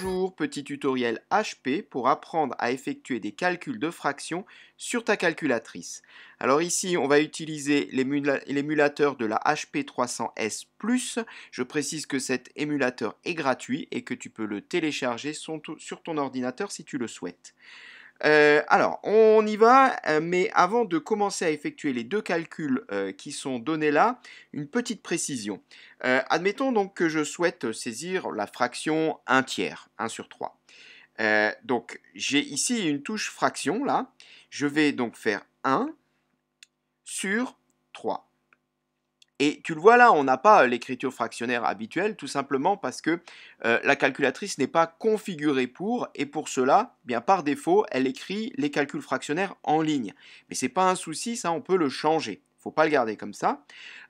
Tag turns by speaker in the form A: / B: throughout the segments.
A: Bonjour, petit tutoriel HP pour apprendre à effectuer des calculs de fractions sur ta calculatrice. Alors ici, on va utiliser l'émulateur de la HP 300S+. Je précise que cet émulateur est gratuit et que tu peux le télécharger sur ton ordinateur si tu le souhaites. Euh, alors, on y va, euh, mais avant de commencer à effectuer les deux calculs euh, qui sont donnés là, une petite précision. admettons donc que je souhaite saisir la fraction 1 tiers, 1 sur 3. donc, j'ai ici une touche fraction, là. Je vais donc faire 1 sur 3. Et tu le vois là, on n'a pas euh, l'écriture fractionnaire habituelle, tout simplement parce que euh, la calculatrice n'est pas configurée pour, et pour cela, eh bien par défaut, elle écrit les calculs fractionnaires en ligne. Mais ce n'est pas un souci, ça on peut le changer. Il ne faut pas le garder comme ça.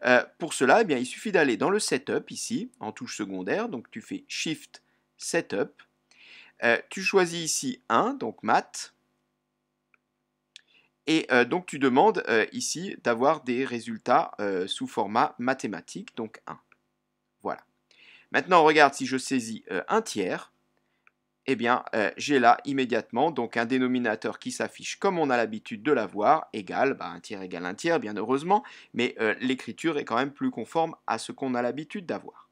A: Euh, pour cela, eh bien, il suffit d'aller dans le setup ici, en touche secondaire, donc tu fais Shift Setup. tu choisis ici 1, donc Math », et euh, donc tu demandes euh, ici d'avoir des résultats euh, sous format mathématique, donc 1. Voilà. Maintenant, regarde, si je saisis un tiers, eh bien, j'ai là immédiatement donc un dénominateur qui s'affiche comme on a l'habitude de l'avoir, égal, bah, un tiers égal un tiers, bien heureusement, mais l'écriture est quand même plus conforme à ce qu'on a l'habitude d'avoir.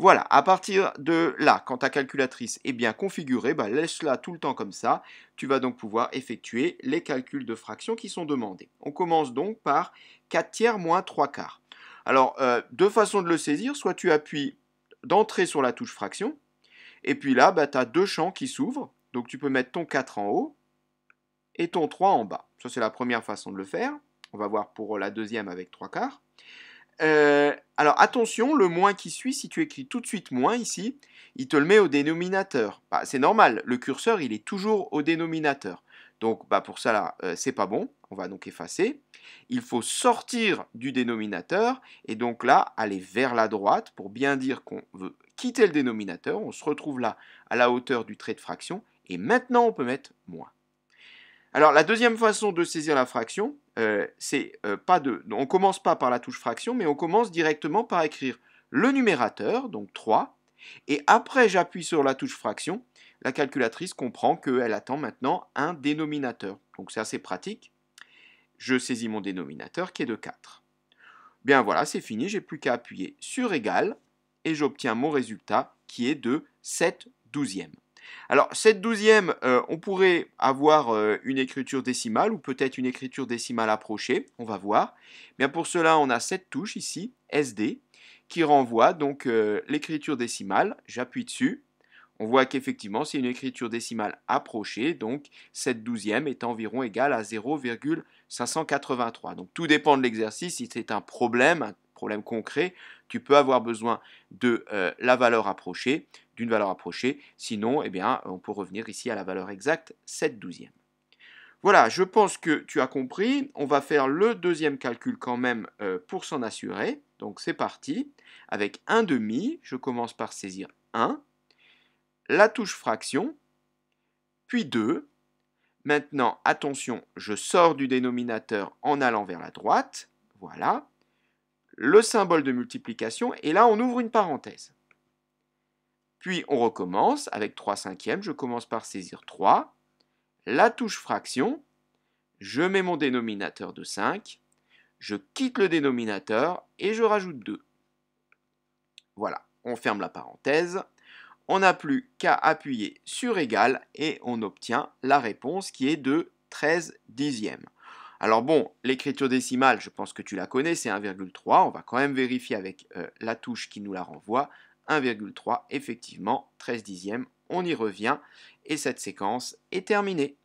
A: Voilà, à partir de là, quand ta calculatrice est bien configurée, bah, laisse-la tout le temps comme ça. Tu vas donc pouvoir effectuer les calculs de fractions qui sont demandés. On commence donc par 4 tiers moins 3 quarts. Alors, euh, deux façons de le saisir, soit tu appuies d'entrée sur la touche fraction, et puis là, bah, tu as deux champs qui s'ouvrent, donc tu peux mettre ton 4 en haut et ton 3 en bas. Ça, c'est la première façon de le faire. On va voir pour la deuxième avec 3 quarts. Euh, alors attention, le moins qui suit, si tu écris tout de suite moins ici, il te le met au dénominateur. Bah, c'est normal, le curseur il est toujours au dénominateur. Donc bah, pour ça là, euh, c'est pas bon, on va donc effacer. Il faut sortir du dénominateur et donc là aller vers la droite pour bien dire qu'on veut quitter le dénominateur. On se retrouve là à la hauteur du trait de fraction et maintenant on peut mettre moins. Alors la deuxième façon de saisir la fraction, on euh, c'est euh, pas de. On commence pas par la touche fraction, mais on commence directement par écrire le numérateur, donc 3, et après j'appuie sur la touche fraction, la calculatrice comprend qu'elle attend maintenant un dénominateur. Donc c'est assez pratique. Je saisis mon dénominateur qui est de 4. Bien voilà, c'est fini, j'ai plus qu'à appuyer sur égal et j'obtiens mon résultat qui est de 7 douzièmes. Alors, cette douzième, euh, on pourrait avoir euh, une écriture décimale ou peut-être une écriture décimale approchée, on va voir. pour cela, on a cette touche ici, SD, qui renvoie donc euh, l'écriture décimale. J'appuie dessus. On voit qu'effectivement, c'est une écriture décimale approchée, donc cette douzième est environ égale à 0,583. Donc tout dépend de l'exercice, si c'est un problème, problème concret, tu peux avoir besoin de euh, la valeur approchée, d'une valeur approchée. Sinon, eh bien, on peut revenir ici à la valeur exacte, 7 douzième. Voilà, je pense que tu as compris. On va faire le deuxième calcul quand même euh, pour s'en assurer. Donc c'est parti. Avec 1 demi, je commence par saisir 1, la touche fraction, puis 2. Maintenant, attention, je sors du dénominateur en allant vers la droite. Voilà le symbole de multiplication, et là on ouvre une parenthèse. Puis on recommence avec 3 cinquièmes, je commence par saisir 3, la touche fraction, je mets mon dénominateur de 5, je quitte le dénominateur et je rajoute 2. Voilà, on ferme la parenthèse, on n'a plus qu'à appuyer sur égal et on obtient la réponse qui est de 13 dixièmes. Alors bon, l'écriture décimale, je pense que tu la connais, c'est 1,3. On va quand même vérifier avec euh, la touche qui nous la renvoie. 1,3, effectivement, 13 dixièmes, on y revient. Et cette séquence est terminée.